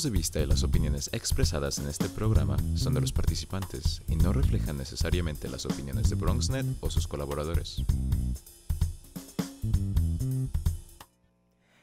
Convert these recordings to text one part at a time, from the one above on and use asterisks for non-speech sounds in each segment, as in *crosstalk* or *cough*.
de vista y las opiniones expresadas en este programa son de los participantes y no reflejan necesariamente las opiniones de BronxNet o sus colaboradores.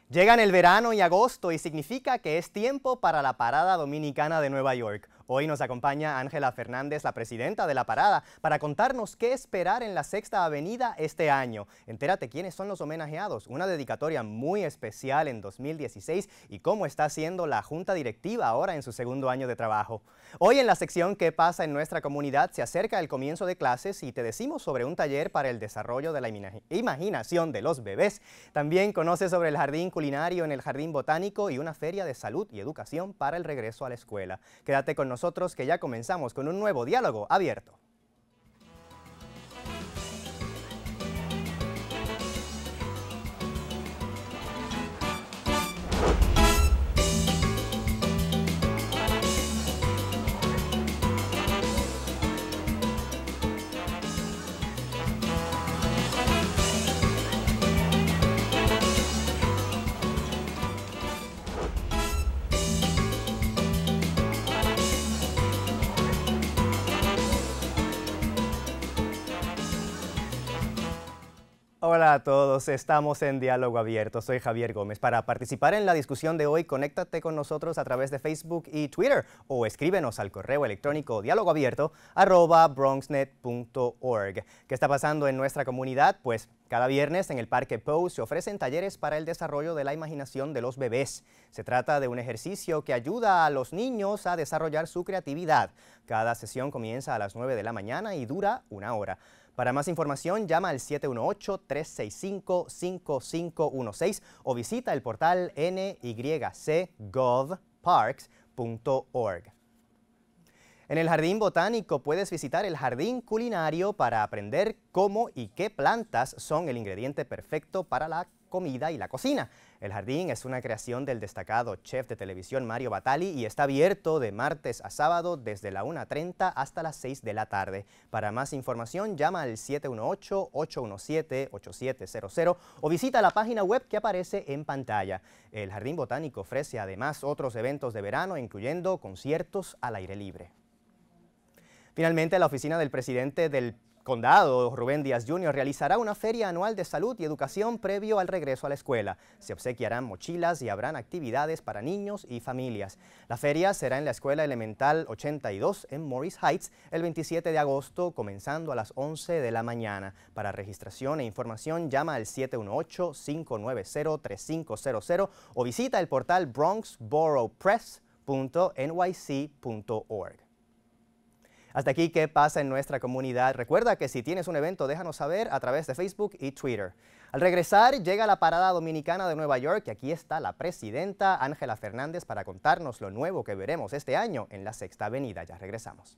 Llegan el verano y agosto y significa que es tiempo para la parada dominicana de Nueva York, Hoy nos acompaña Ángela Fernández, la presidenta de la parada, para contarnos qué esperar en la Sexta Avenida este año. Entérate quiénes son los homenajeados, una dedicatoria muy especial en 2016 y cómo está haciendo la Junta Directiva ahora en su segundo año de trabajo. Hoy en la sección ¿Qué pasa en nuestra comunidad? se acerca el comienzo de clases y te decimos sobre un taller para el desarrollo de la imaginación de los bebés. También conoce sobre el jardín culinario en el Jardín Botánico y una feria de salud y educación para el regreso a la escuela. Quédate con nosotros que ya comenzamos con un nuevo diálogo abierto. Hola a todos, estamos en Diálogo Abierto. Soy Javier Gómez. Para participar en la discusión de hoy, conéctate con nosotros a través de Facebook y Twitter o escríbenos al correo electrónico bronxnet.org. ¿Qué está pasando en nuestra comunidad? Pues cada viernes en el Parque Poe se ofrecen talleres para el desarrollo de la imaginación de los bebés. Se trata de un ejercicio que ayuda a los niños a desarrollar su creatividad. Cada sesión comienza a las 9 de la mañana y dura una hora. Para más información, llama al 718-365-5516 o visita el portal nycgovparks.org. En el Jardín Botánico puedes visitar el Jardín Culinario para aprender cómo y qué plantas son el ingrediente perfecto para la comida y la cocina. El jardín es una creación del destacado chef de televisión Mario Batali y está abierto de martes a sábado desde la 1.30 hasta las 6 de la tarde. Para más información llama al 718-817-8700 o visita la página web que aparece en pantalla. El Jardín Botánico ofrece además otros eventos de verano incluyendo conciertos al aire libre. Finalmente, la oficina del presidente del condado, Rubén Díaz Jr., realizará una feria anual de salud y educación previo al regreso a la escuela. Se obsequiarán mochilas y habrán actividades para niños y familias. La feria será en la Escuela Elemental 82 en Morris Heights el 27 de agosto, comenzando a las 11 de la mañana. Para registración e información, llama al 718-590-3500 o visita el portal bronxboroughpress.nyc.org. Hasta aquí, ¿qué pasa en nuestra comunidad? Recuerda que si tienes un evento, déjanos saber a través de Facebook y Twitter. Al regresar, llega la parada dominicana de Nueva York y aquí está la presidenta Ángela Fernández para contarnos lo nuevo que veremos este año en la Sexta Avenida. Ya regresamos.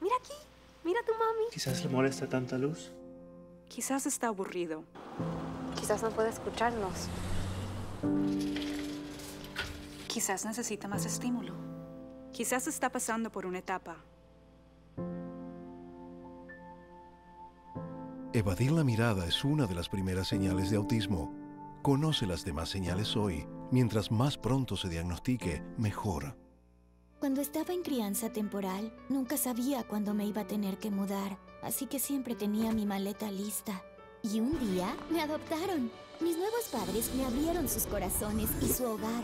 Mira aquí, mira tu mami. Quizás le molesta tanta luz. Quizás está aburrido. Quizás no puede escucharnos. Quizás necesita más estímulo. Quizás está pasando por una etapa. Evadir la mirada es una de las primeras señales de autismo. Conoce las demás señales hoy. Mientras más pronto se diagnostique, mejor. Cuando estaba en crianza temporal, nunca sabía cuándo me iba a tener que mudar, así que siempre tenía mi maleta lista. Y un día me adoptaron. Mis nuevos padres me abrieron sus corazones y su hogar.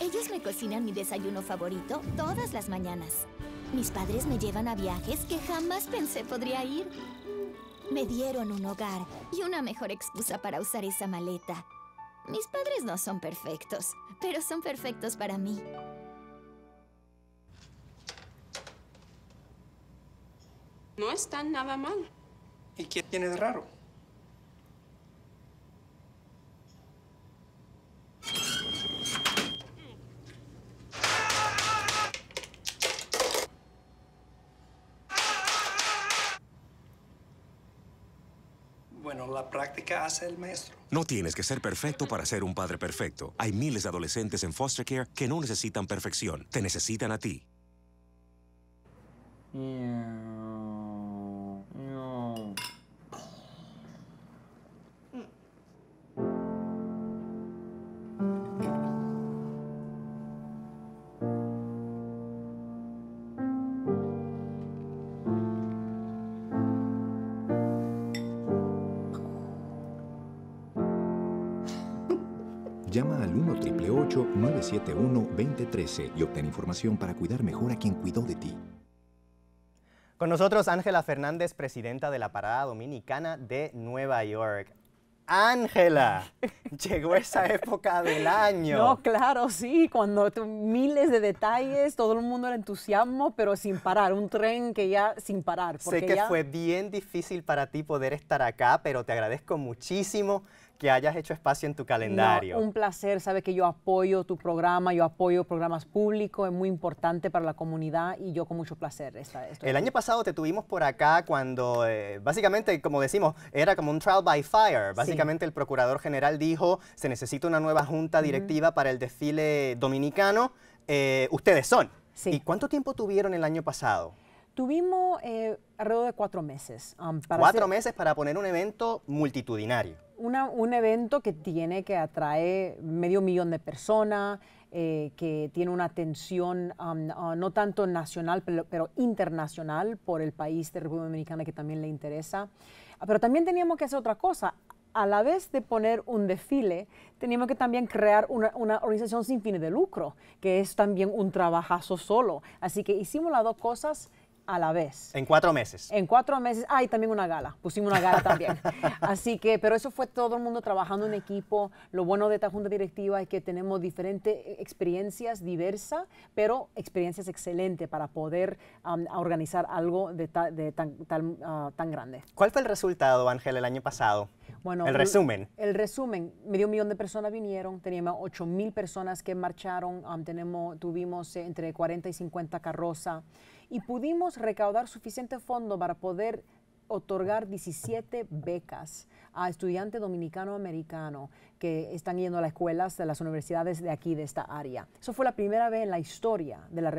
Ellos me cocinan mi desayuno favorito todas las mañanas. Mis padres me llevan a viajes que jamás pensé podría ir. Me dieron un hogar y una mejor excusa para usar esa maleta. Mis padres no son perfectos, pero son perfectos para mí. No están nada mal. ¿Y qué tiene de raro? No tienes que ser perfecto para ser un padre perfecto. Hay miles de adolescentes en foster care que no necesitan perfección. Te necesitan a ti. Llama al 1 971 2013 y obtén información para cuidar mejor a quien cuidó de ti. Con nosotros Ángela Fernández, presidenta de la Parada Dominicana de Nueva York. Ángela, *laughs* llegó esa época del año. No, claro, sí, cuando miles de detalles, todo el mundo el entusiasmo, pero sin parar, un tren que ya sin parar. Sé que fue bien difícil para ti poder estar acá, pero te agradezco muchísimo que hayas hecho espacio en tu calendario. un placer, sabe que yo apoyo tu programa, yo apoyo programas públicos, es muy importante para la comunidad y yo con mucho placer. Esta, El año pasado te tuvimos por acá cuando, eh, básicamente, como decimos, era como un trial by fire. Básicamente el procurador general dijo, se necesita una nueva junta directiva para el desfile dominicano, eh, ustedes son. Sí. ¿Y cuánto tiempo tuvieron el año pasado? Tuvimos eh, alrededor de cuatro meses. Um, para cuatro meses para poner un evento multitudinario. un evento que tiene, que atrae medio millón de personas, eh, que tiene una atención um, uh, no tanto nacional, pero, internacional por el país de República Dominicana que también le interesa. Pero también teníamos que hacer otra cosa. A la vez de poner un desfile, teníamos que también crear una, una organización sin fines de lucro, que es también un trabajazo solo. Así que hicimos las dos cosas a la vez. En cuatro meses. En cuatro meses. Ah, y también una gala. Pusimos una gala también. *laughs* Así que, pero eso fue todo el mundo trabajando en equipo. Lo bueno de esta junta directiva es que tenemos diferentes eh, experiencias diversas, pero experiencias excelentes para poder organizar algo de, tan, ah, tan, grande. ¿Cuál fue el resultado, Ángel, el año pasado? Bueno, el resumen. El, resumen, medio millón de personas vinieron, teníamos 8 mil personas que marcharon, tenemos, tuvimos eh, entre 40 y 50 carrozas y pudimos recaudar suficiente fondo para poder otorgar 17 becas a estudiantes dominicano-americano que están yendo a las escuelas de las universidades de aquí, de esta área. Eso fue la primera vez en la historia de la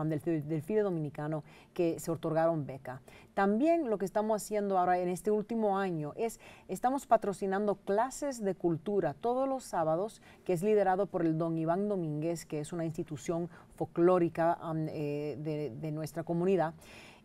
um, del, FIDE dominicano que se otorgaron becas. También lo que estamos haciendo ahora en este último año es, estamos patrocinando clases de cultura todos los sábados, que es liderado por el don Iván Domínguez, que es una institución folclórica um, eh, de, de nuestra comunidad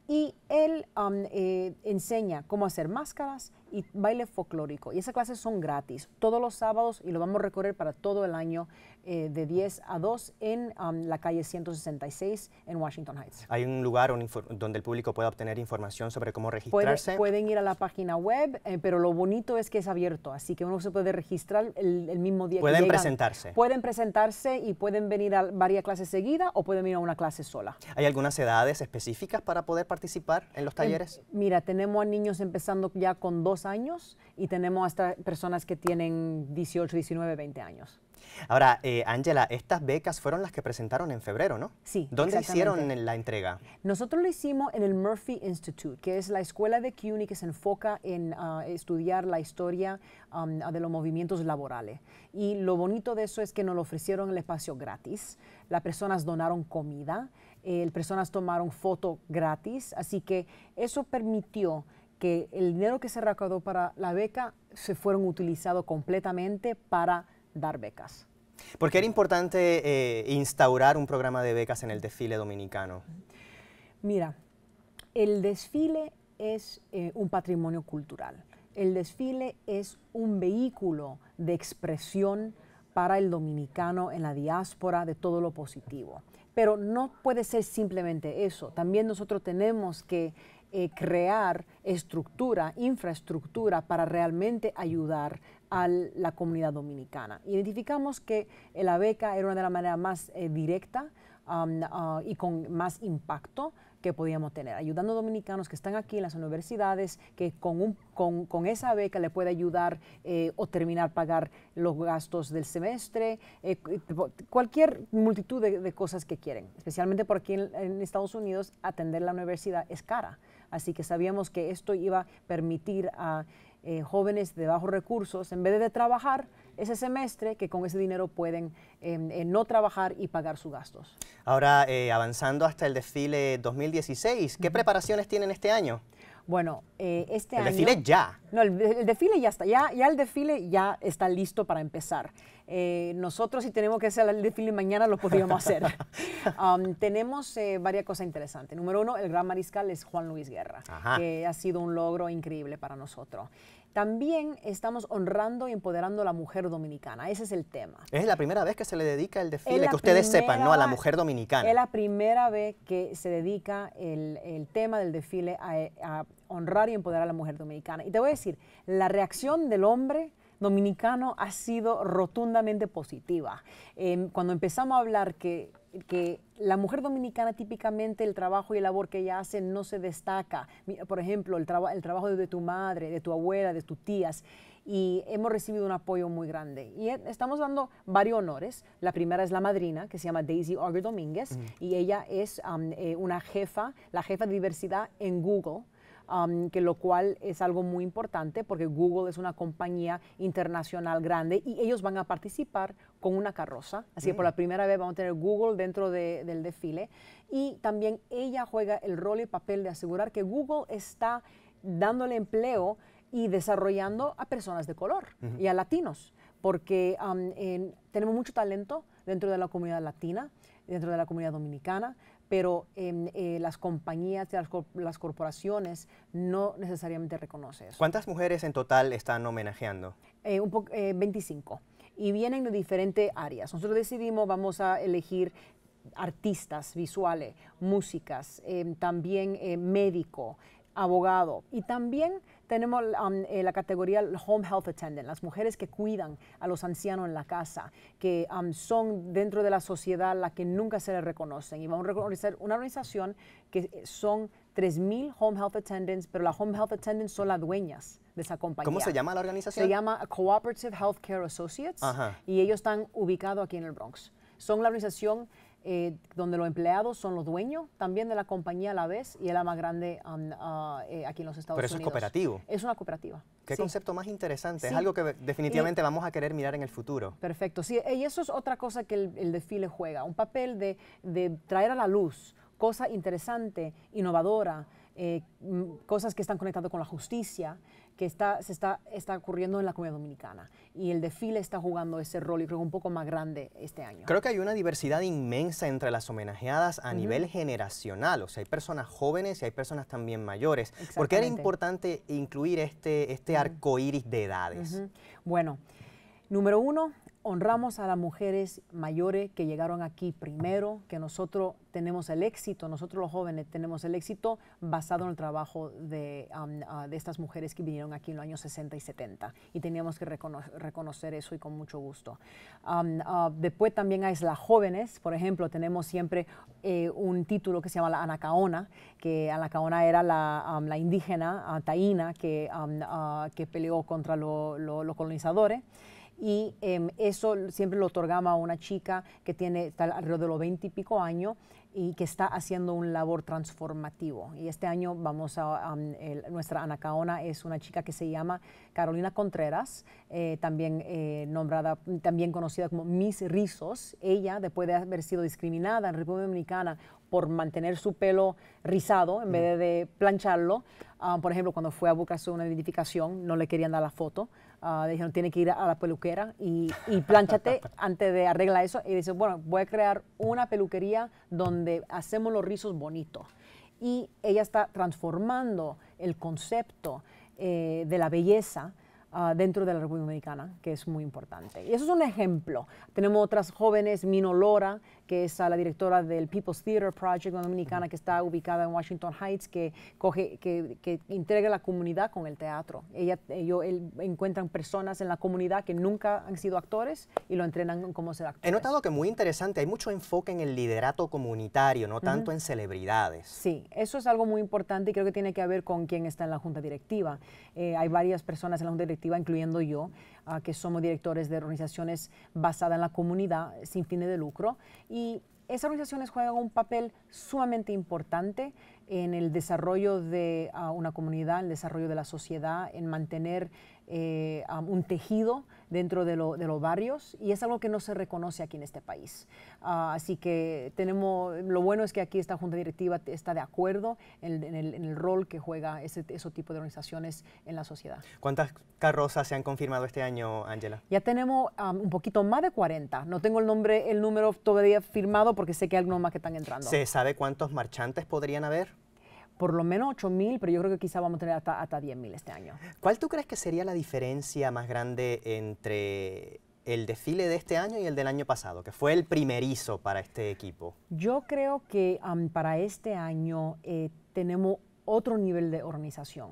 y él um, eh, enseña cómo hacer máscaras y baile folclórico. Y esas clases son gratis todos los sábados y lo vamos a recorrer para todo el año eh, de 10 a 2 en um, la calle 166 en Washington Heights. ¿Hay un lugar donde el público pueda obtener información sobre cómo registrarse? Pueden, ir a la página web, eh, pero lo bonito es que es abierto, así que uno se puede registrar el, mismo día. Pueden presentarse. Pueden presentarse y pueden venir a varias clases seguidas o pueden venir a una clase sola. ¿Hay algunas edades específicas para poder participar en los em, talleres? mira, tenemos a niños empezando ya con 12 años y tenemos hasta personas que tienen 18, 19, 20 años. Ahora, eh, Ángela, estas becas fueron las que presentaron en febrero, ¿no? Sí. ¿Dónde hicieron la entrega? Nosotros lo hicimos en el Murphy Institute, que es la escuela de CUNY que se enfoca en ah, estudiar la historia um, ah, de los movimientos laborales. Y lo bonito de eso es que nos lo ofrecieron el espacio gratis, las personas donaron comida, eh, las personas tomaron foto gratis, así que eso permitió que el dinero que se recaudó para la beca se fueron utilizado completamente para dar becas. ¿Por qué era importante eh, instaurar un programa de becas en el desfile dominicano? Mira, el desfile es eh, un patrimonio cultural. El desfile es un vehículo de expresión para el dominicano en la diáspora de todo lo positivo. Pero no puede ser simplemente eso. También nosotros tenemos que eh, crear estructura, infraestructura para realmente ayudar a la comunidad dominicana. Identificamos que la beca era una de las maneras más eh, directa um, uh, y con más impacto que podíamos tener, ayudando a dominicanos que están aquí en las universidades, que con, con, esa beca le puede ayudar eh, o terminar pagar los gastos del semestre, cualquier multitud de, cosas que quieren, especialmente porque aquí en Estados Unidos atender la universidad es cara así que sabíamos que esto iba a permitir a eh, jóvenes de bajos recursos, en vez de trabajar ese semestre, que con ese dinero pueden em, eh, no trabajar y pagar sus gastos. Ahora, eh, avanzando hasta el desfile 2016, ¿qué preparaciones tienen este año? Bueno, eh, este año... El desfile ya. No, el, desfile ya está, ya, ya el desfile ya está listo para empezar. Eh, nosotros si tenemos que hacer el desfile mañana lo podríamos hacer. *laughs* Um, tenemos eh, varias cosas interesantes. Número uno, el gran mariscal es Juan Luis Guerra, que ha sido un logro increíble para nosotros. También estamos honrando y empoderando a la mujer dominicana. Ese es el tema. Es la primera vez que se le dedica el desfile, que ustedes sepan, ¿no? A la mujer dominicana. Es la primera vez que se dedica el, el tema del desfile a honrar y empoderar a la mujer dominicana. Y te voy a decir, la reacción del hombre dominicano ha sido rotundamente positiva. Em, cuando empezamos a hablar que, la mujer dominicana típicamente el trabajo y el labor que ella hace no se destaca, por ejemplo, el, trabajo de tu madre, de tu abuela, de tus tías, y hemos recibido un apoyo muy grande. Y e, estamos dando varios honores. La primera es la madrina, que se llama Daisy Auger Domínguez, y ella es eh, una jefa, la jefa de diversidad en Google que lo cual es algo muy importante porque Google es una compañía internacional grande y ellos van a participar con una carroza. Así que por la primera vez vamos a tener Google dentro del desfile. Y también ella juega el rol y papel de asegurar que Google está dándole empleo y desarrollando a personas de color y a latinos, porque tenemos mucho talento dentro de la comunidad latina, dentro de la comunidad dominicana, pero eh, las compañías, las, las, corporaciones no necesariamente reconocen eso. ¿Cuántas mujeres en total están homenajeando? 25. Eh, eh, y vienen de diferentes áreas. Nosotros decidimos, vamos a elegir artistas visuales, músicas, em, también médico, abogado y también tenemos um, eh, la categoría Home Health Attendant, las mujeres que cuidan a los ancianos en la casa, que um, son dentro de la sociedad la que nunca se les reconocen. Y vamos a reconocer una organización que eh, son 3.000 Home Health Attendants, pero las Home Health Attendants son las dueñas de esa compañía. ¿Cómo se llama la organización? Se llama Cooperative Healthcare Associates y ellos están ubicados aquí en el Bronx. Son la organización eh, donde los empleados son los dueños también de la compañía a la vez y es la más grande um, uh, eh, aquí en los Estados Unidos. Pero eso es cooperativo. Es una cooperativa. Qué concepto más interesante. Es algo que definitivamente vamos a querer mirar en el futuro. Perfecto. Sí, y eso es otra cosa que el, desfile juega, un papel de, traer a la luz cosas interesantes, innovadoras, eh, mm, cosas que están conectadas con la justicia, que está, se está, está ocurriendo en la comunidad dominicana. Y el desfile está jugando ese rol, y creo un poco más grande este año. Creo que hay una diversidad inmensa entre las homenajeadas a nivel generacional. O sea, hay personas jóvenes y hay personas también mayores. ¿Por qué era importante incluir este, este arco iris de edades? Bueno, número uno, honramos a las mujeres mayores que llegaron aquí primero, que nosotros tenemos el éxito, nosotros los jóvenes tenemos el éxito basado en el trabajo de, um, ah, estas mujeres que vinieron aquí en los años 60 y 70 y teníamos que reconocer eso y con mucho gusto. Um, ah, después también hay las jóvenes, por ejemplo, tenemos siempre eh, un título que se llama la Anacaona, que Anacaona era la, um, indígena ah, taína que, que peleó contra los colonizadores y em, eso siempre lo otorgaba a una chica que tiene alrededor de los 20 y pico años y que está haciendo un labor transformativo. Y este año vamos a, mm, nuestra anacaona es una chica que se llama Carolina Contreras, eh, también eh, nombrada, también conocida como Miss Rizos. Ella, después de haber sido discriminada en República Dominicana por mantener su pelo rizado en vez mm. de plancharlo, ah, por ejemplo, cuando fue a buscarse una identificación, no le querían dar la foto Ah, dijeron, tiene que ir a la peluquera y, plánchate *laughs* antes de arreglar eso. Y dice, bueno, voy a crear una peluquería donde hacemos los rizos bonitos. Y ella está transformando el concepto eh, de la belleza Ah, dentro de la República Dominicana, que es muy importante. Y eso es un ejemplo. Tenemos otras jóvenes, Mino Lora, que es la directora del People's Theater Project Dominicana, que está ubicada en Washington Heights, que, coge, que, integra la comunidad con el teatro. Ella, ellos encuentran personas en la comunidad que nunca han sido actores y lo entrenan como ser actores. He notado que muy interesante, hay mucho enfoque en el liderato comunitario, no tanto en celebridades. Sí, eso es algo muy importante y creo que tiene que ver con quién está en la junta directiva. Eh, hay varias personas en la junta directiva incluyendo yo, ah, que somos directores de organizaciones basadas en la comunidad sin fines de lucro. Y esas organizaciones juegan un papel sumamente importante en el desarrollo de ah, una comunidad, en el desarrollo de la sociedad, en mantener eh, un tejido dentro de, los barrios y es algo que no se reconoce aquí en este país. Ah, así que tenemos, lo bueno es que aquí esta junta directiva está de acuerdo en, el, rol que juega ese, tipo de organizaciones en la sociedad. ¿Cuántas carrozas se han confirmado este año, Ángela? Ya tenemos un poquito más de 40. No tengo el nombre, el número todavía firmado porque sé que hay algunos más que están entrando. ¿Se sabe cuántos marchantes podrían haber? por lo menos 8,000, mil, pero yo creo que quizá vamos a tener hasta, hasta mil este año. ¿Cuál tú crees que sería la diferencia más grande entre el desfile de este año y el del año pasado, que fue el primerizo para este equipo? Yo creo que para este año eh, tenemos otro nivel de organización.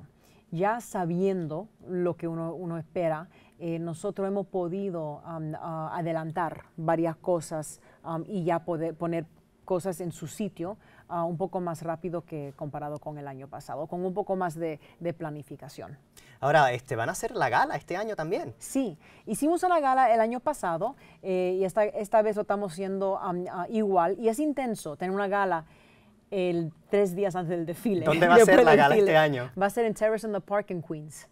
Ya sabiendo lo que uno, uno espera, eh, nosotros hemos podido adelantar varias cosas y ya poder poner cosas en su sitio Ah, un poco más rápido que comparado con el año pasado, con un poco más de, planificación. Ahora, este, ¿van a hacer la gala este año también? Sí, hicimos una gala el año pasado eh, y esta, esta, vez lo estamos haciendo ah, igual y es intenso tener una gala tres días antes del desfile. ¿Dónde va a *laughs* ser la gala este año? Va a ser en Terrace in the Park en Queens.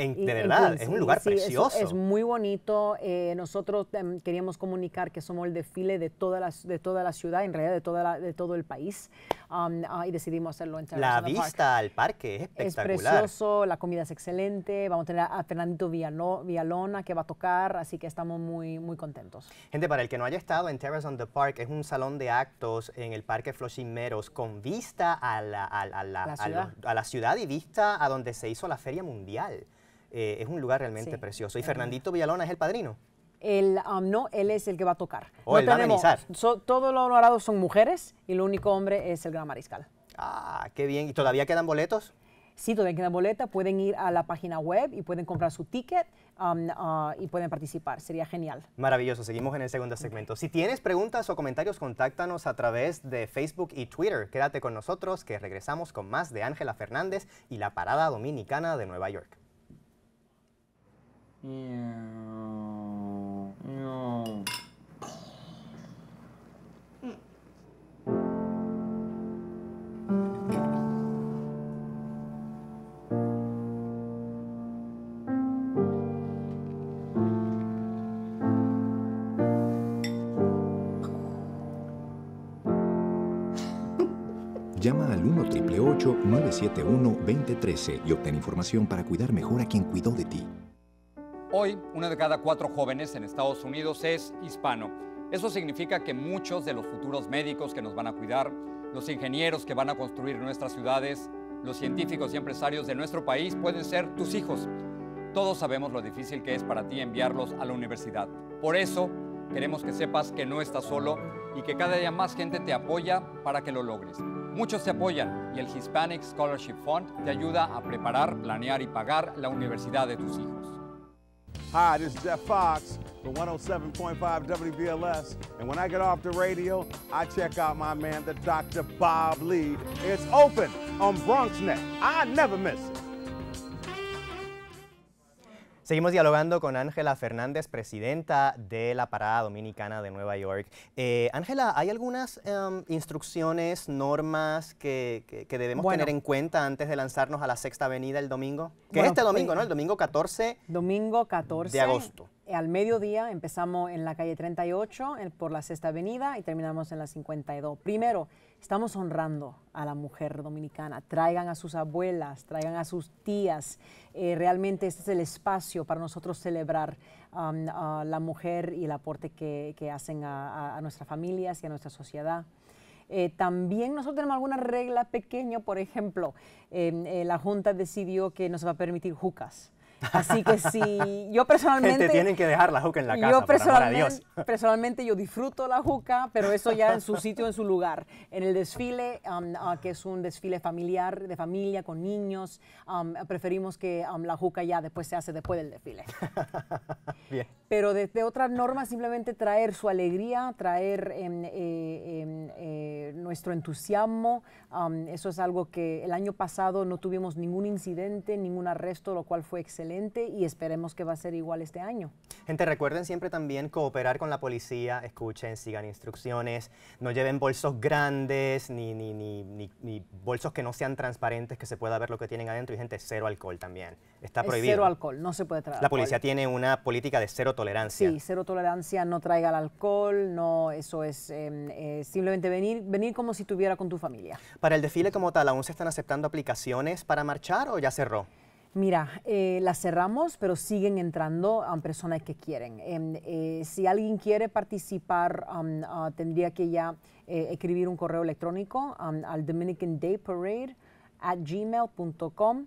En, de verdad, es un lugar precioso. Es, muy bonito. Eh, nosotros em, queríamos comunicar que somos el desfile de toda la, de toda la ciudad, en realidad de, toda de todo el país, um, ah, y decidimos hacerlo en La vista al parque es espectacular. Es precioso, la comida es excelente. Vamos a tener a Fernando Vialona Villalona que va a tocar, así que estamos muy, muy contentos. Gente, para el que no haya estado en Terrace on the Park, es un salón de actos en el Parque Flochimeros con vista a la, la a la ciudad y vista a donde se hizo la Feria Mundial. Eh, es un lugar realmente precioso. ¿Y Fernandito Villalona es el padrino? El, um, no, él es el que va a tocar. Oh, o a todos los honorados son mujeres y el único hombre es el gran mariscal. Ah, qué bien. ¿Y todavía quedan boletos? Sí, todavía quedan boletas. Pueden ir a la página web y pueden comprar su ticket um, uh, y pueden participar. Sería genial. Maravilloso. Seguimos en el segundo segmento. Si tienes preguntas o comentarios, contáctanos a través de Facebook y Twitter. Quédate con nosotros que regresamos con más de Ángela Fernández y la Parada Dominicana de Nueva York. Llama al 1 971 2013 y obtén información para cuidar mejor a quien cuidó de ti. Hoy, uno de cada cuatro jóvenes en Estados Unidos es hispano. Eso significa que muchos de los futuros médicos que nos van a cuidar, los ingenieros que van a construir nuestras ciudades, los científicos y empresarios de nuestro país pueden ser tus hijos. Todos sabemos lo difícil que es para ti enviarlos a la universidad. Por eso, queremos que sepas que no estás solo y que cada día más gente te apoya para que lo logres. Muchos te apoyan y el Hispanic Scholarship Fund te ayuda a preparar, planear y pagar la universidad de tus hijos. Hi, this is Jeff Fox for 107.5 WBLS. And when I get off the radio, I check out my man, the Dr. Bob Lee. It's open on BronxNet. I never miss it. Seguimos dialogando con Ángela Fernández, presidenta de la Parada Dominicana de Nueva York. Eh, Ángela, ¿hay algunas em, instrucciones, normas que, debemos tener en cuenta antes de lanzarnos a la Sexta Avenida el domingo? Que es este domingo, pues, ¿no? El domingo 14. Domingo 14 de agosto. Al mediodía empezamos en la calle 38 por la Sexta Avenida y terminamos en la 52. Primero, Estamos honrando a la mujer dominicana. Traigan a sus abuelas, traigan a sus tías. Eh, realmente este es el espacio para nosotros celebrar um, a la mujer y el aporte que, hacen a, nuestras familias y a nuestra sociedad. Eh, también nosotros tenemos alguna regla pequeña, por ejemplo, eh, la Junta decidió que no se va a permitir jucas. Así que si yo personalmente... Te tienen que dejar la juca en la casa, yo personalmente, Dios. *laughs* personalmente yo disfruto la juca, pero eso ya en su sitio, en su lugar. En el desfile, um, ah, que es un desfile familiar, de familia, con niños, um, preferimos que um, la juca ya después se hace después del desfile. *laughs* Bien. Pero desde otra norma, simplemente traer su alegría, traer em, eh, em, eh, nuestro entusiasmo. eso es algo que el año pasado no tuvimos ningún incidente, ningún arresto, lo cual fue excelente y esperemos que va a ser igual este año. Gente, recuerden siempre también cooperar con la policía, escuchen, sigan instrucciones, no lleven bolsos grandes ni, ni, bolsos que no sean transparentes, que se pueda ver lo que tienen adentro y gente, cero alcohol también. Está prohibido. cero alcohol, no se puede traer. La policía tiene una política de cero tolerancia. Sí, cero tolerancia, no traiga el alcohol, no, eso es em, eh, simplemente venir, venir como si estuviera con tu familia. Para el desfile como tal, ¿aún se están aceptando aplicaciones para marchar o ya cerró? Mira, eh, la cerramos, pero siguen entrando personas que quieren. Em, eh, si alguien quiere participar, ah, tendría que ya eh, escribir un correo electrónico al Dominican Day Parade at gmail.com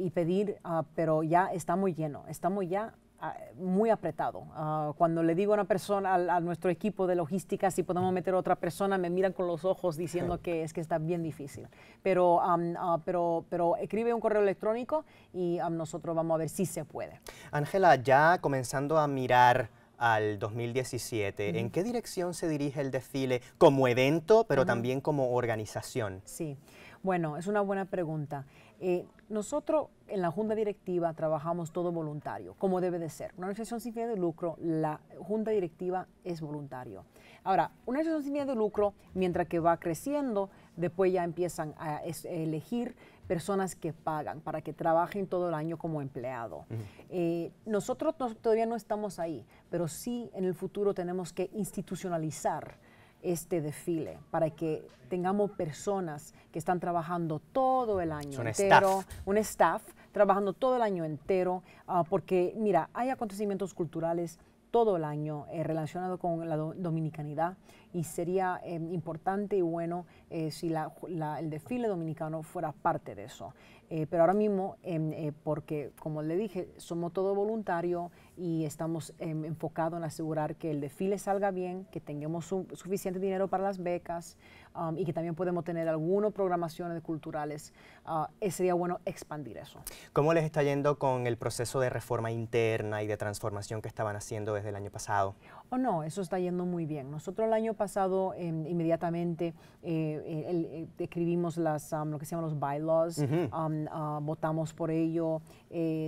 y pedir, ah, pero ya estamos llenos, estamos ya Ah, muy apretado. Ah, cuando le digo a una persona, a, nuestro equipo de logística, si podemos meter a otra persona, me miran con los ojos diciendo que es que está bien difícil. Pero, ah, pero, pero escribe un correo electrónico y nosotros vamos a ver si se puede. Ángela, ya comenzando a mirar al 2017, ¿en qué dirección se dirige el desfile como evento, pero también como organización? Sí. Bueno, es una buena pregunta. Eh, nosotros en la Junta Directiva trabajamos todo voluntario, como debe de ser. Una organización sin fines de lucro, la Junta Directiva es voluntario. Ahora, una organización sin fines de lucro, mientras que va creciendo, después ya empiezan a elegir personas que pagan para que trabajen todo el año como empleado. Eh, nosotros todavía no estamos ahí, pero sí en el futuro tenemos que institucionalizar este desfile, para que tengamos personas que están trabajando todo el año entero, un staff trabajando todo el año entero, ah, porque mira, hay acontecimientos culturales todo el año eh, relacionado relacionados con la dominicanidad, y sería eh, importante y bueno eh, si el desfile dominicano fuera parte de eso. Eh, pero ahora mismo, em, porque como le dije, somos todo voluntario y estamos em, enfocados en asegurar que el desfile salga bien, que tengamos suficiente dinero para las becas um, y que también podemos tener algunas programaciones culturales. Ah, sería bueno expandir eso. ¿Cómo les está yendo con el proceso de reforma interna y de transformación que estaban haciendo desde el año pasado? oh no, eso está yendo muy bien. Nosotros el año pasado em, inmediatamente eh, eh, eh, escribimos las, um, lo que se llaman los bylaws, um, ah, votamos por ello,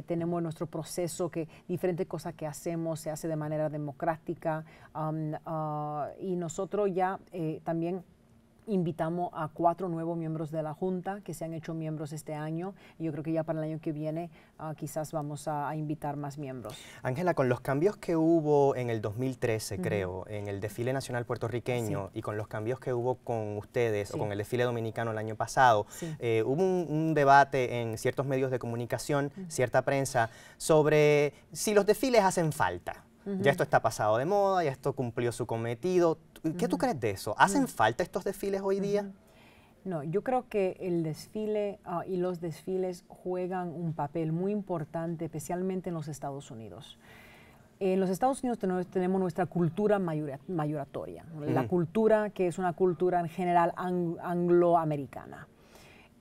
tenemos nuestro proceso que diferentes cosas que hacemos se hace de manera democrática um, ah, y nosotros ya también invitamos a cuatro nuevos miembros de la Junta que se han hecho miembros este año y yo creo que ya para el año que viene ah, quizás vamos a, invitar más miembros. Ángela, con los cambios que hubo en el 2013, creo, en el desfile nacional puertorriqueño y con los cambios que hubo con ustedes o con el desfile dominicano el año pasado, eh, hubo un, debate en ciertos medios de comunicación, cierta prensa, sobre si los desfiles hacen falta. Ya esto está pasado de moda, ya esto cumplió su cometido. ¿Qué tú crees de eso? ¿Hacen falta estos desfiles hoy día? No, yo creo que el desfile ah, y los desfiles juegan un papel muy importante, especialmente en los Estados Unidos. En los Estados Unidos tenemos, nuestra cultura mayoratoria, la cultura que es una cultura en general angloamericana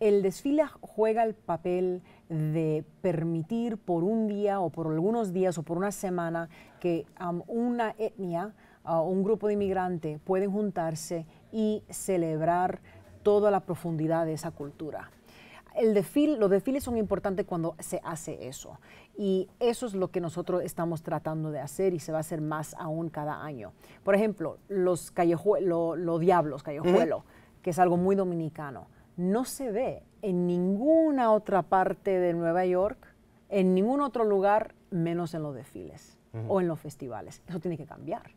el desfile juega el papel de permitir por un día o por algunos días o por una semana que una etnia o un grupo de inmigrantes pueden juntarse y celebrar toda la profundidad de esa cultura. El los desfiles son importantes cuando se hace eso. Y eso es lo que nosotros estamos tratando de hacer y se va a hacer más aún cada año. Por ejemplo, los, los, los diablos, callejuelo, que es algo muy dominicano no se ve en ninguna otra parte de Nueva York, en ningún otro lugar, menos en los desfiles o en los festivales. Eso tiene que cambiar.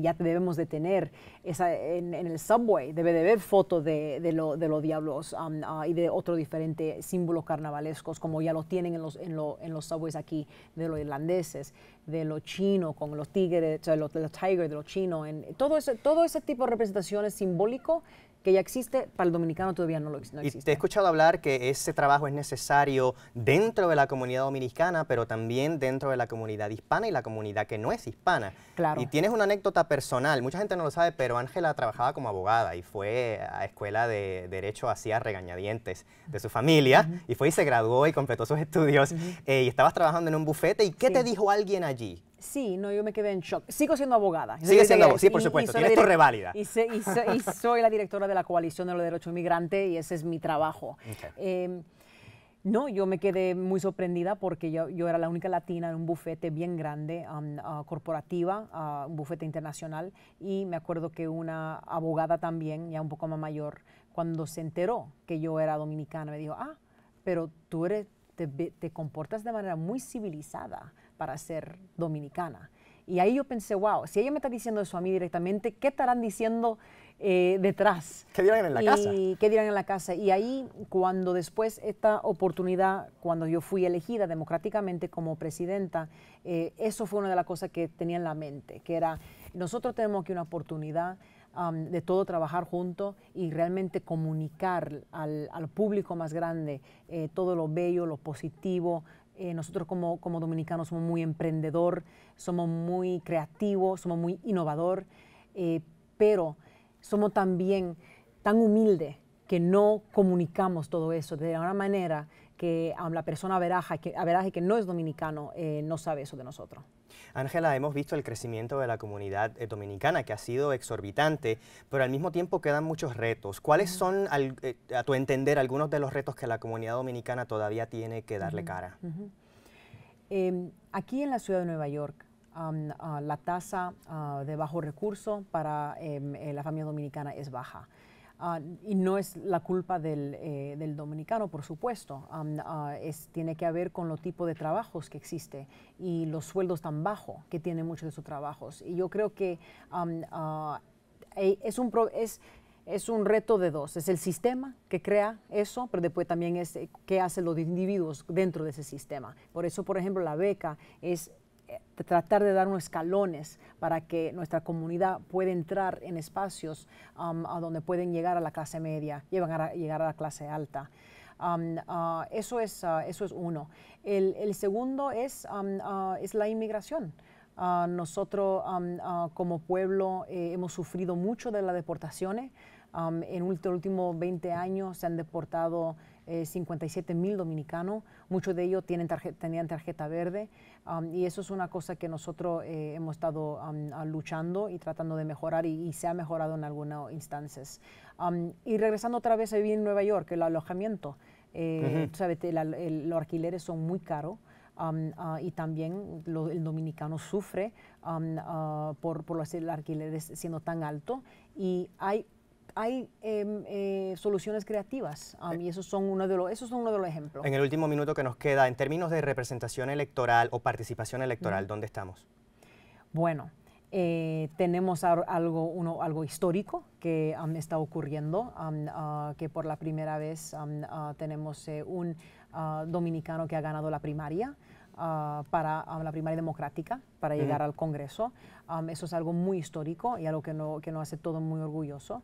ya debemos de tener en, el subway, debe de haber fotos de, los diablos um, ah, y de otros diferentes símbolos carnavalescos, como ya lo tienen en los, en, subways aquí, de los irlandeses, de los chinos, con los tigres, los, de los chinos. todo, ese, todo ese tipo de representaciones simbólico que ya existe, para el dominicano todavía no lo existe. Y te he escuchado hablar que ese trabajo es necesario dentro de la comunidad dominicana, pero también dentro de la comunidad hispana y la comunidad que no es hispana. Claro. Y tienes una anécdota personal, mucha gente no lo sabe, pero Ángela trabajaba como abogada y fue a escuela de derecho hacía regañadientes de su familia y fue y se graduó y completó sus estudios eh, y estabas trabajando en un bufete y ¿qué te dijo alguien allí? Sí, no, yo me quedé en shock. Sigo siendo abogada. Sigue siendo abogada, sí, por supuesto. Tiene esto reválida. Y, soy la directora de la Coalición de los Derechos Inmigrantes y ese es mi trabajo. Em, no, yo me quedé muy sorprendida porque yo, era la única latina en un bufete bien grande, um, ah, corporativa, ah, un bufete internacional, y me acuerdo que una abogada también, ya un poco más mayor, cuando se enteró que yo era dominicana, me dijo, ah, pero tú eres, te comportas de manera muy civilizada para ser dominicana. Y ahí yo pensé, wow, si ella me está diciendo eso a mí directamente, ¿qué estarán diciendo eh, detrás? ¿Qué dirán en la casa? ¿Qué dirán en la casa? Y ahí, cuando después esta oportunidad, cuando yo fui elegida democráticamente como presidenta, eh, eso fue una de las cosas que tenía en la mente, que era, nosotros tenemos aquí una oportunidad um, de todo trabajar juntos y realmente comunicar al, público más grande eh, todo lo bello, lo positivo, eh, nosotros como, dominicanos somos muy emprendedor, somos muy creativos, somos muy innovador, eh, pero somos también tan humildes que no comunicamos todo eso de una manera que a la persona veraja que, que no es dominicano eh, no sabe eso de nosotros. Ángela, hemos visto el crecimiento de la comunidad eh, dominicana que ha sido exorbitante, pero al mismo tiempo quedan muchos retos. ¿Cuáles son, eh, a tu entender, algunos de los retos que la comunidad dominicana todavía tiene que darle cara? Em, aquí en la ciudad de Nueva York, ah, la tasa ah, de bajo recurso para em, eh, la familia dominicana es baja. Ah, y no es la culpa del, eh, dominicano, por supuesto. Ah, es, tiene que ver con lo tipo de trabajos que existe y los sueldos tan bajos que tienen muchos de sus trabajos. Y yo creo que ah, eh, es un... es, es un reto de dos. Es el sistema que crea eso, pero después también es eh, qué hacen los individuos dentro de ese sistema. Por eso, por ejemplo, la beca es tratar de dar unos escalones para que nuestra comunidad pueda entrar en espacios um, a donde pueden llegar a la clase media llevan a llegar a la clase alta. Um, uh, eso, es, uh, eso es uno. El, segundo es, um, uh, es la inmigración. nosotros como pueblo eh, hemos sufrido mucho de las deportaciones. en los últimos 20 años se han deportado 57 eh, mil dominicanos. Muchos de ellos tienen tenían tarjeta verde y eso es una cosa que nosotros eh, hemos estado luchando y tratando de mejorar y, se ha mejorado en algunas instancias. y regresando otra vez a vivir en Nueva York, el alojamiento, eh, sabes, los alquileres son muy caros. Ah, y también el dominicano sufre ah, por, por los alquileres siendo tan alto y hay hay em, eh, soluciones creativas ah, eh. y esos son, uno de los, esos son uno de los ejemplos. En el último minuto que nos queda, en términos de representación electoral o participación electoral, ¿dónde estamos? Bueno, eh, tenemos algo, uno, algo histórico que está ocurriendo, ah, que por la primera vez ah, tenemos un dominicano que ha ganado la primaria. Ah, para ah, la primaria democrática, para llegar al Congreso. eso es algo muy histórico y algo que, que nos hace todo muy orgulloso.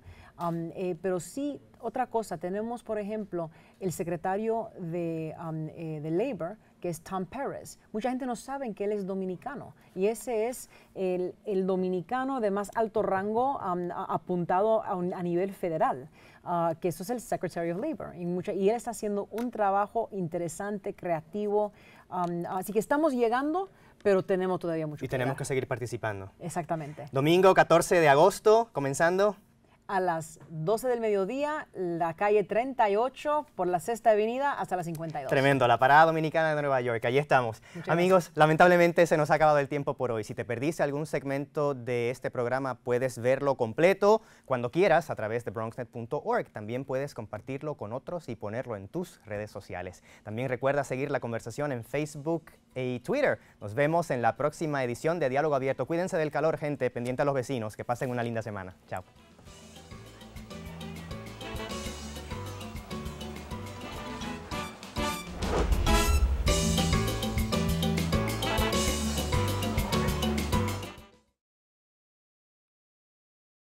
Eh, pero sí, otra cosa, tenemos, por ejemplo, el secretario de, eh, de Labor, que es Tom Perez. Mucha gente no sabe que él es dominicano y ese es el, el dominicano de más alto rango apuntado a, nivel federal. Ah, que eso es el Secretary of Labor. Y, mucha, y él está haciendo un trabajo interesante, creativo. así que estamos llegando, pero tenemos todavía mucho. Y tenemos que seguir participando. Exactamente. Domingo 14 de agosto, comenzando a las 12 del mediodía, la calle 38 por la Sexta Avenida hasta las 52. Tremendo, la parada dominicana de Nueva York, ahí estamos. Amigos, lamentablemente se nos ha acabado el tiempo por hoy. Si te perdiste algún segmento de este programa, puedes verlo completo cuando quieras a través de bronxnet.org. También puedes compartirlo con otros y ponerlo en tus redes sociales. También recuerda seguir la conversación en Facebook y Twitter. Nos vemos en la próxima edición de Diálogo Abierto. Cuídense del calor, gente, pendiente a los vecinos. Que pasen una linda semana. Chao.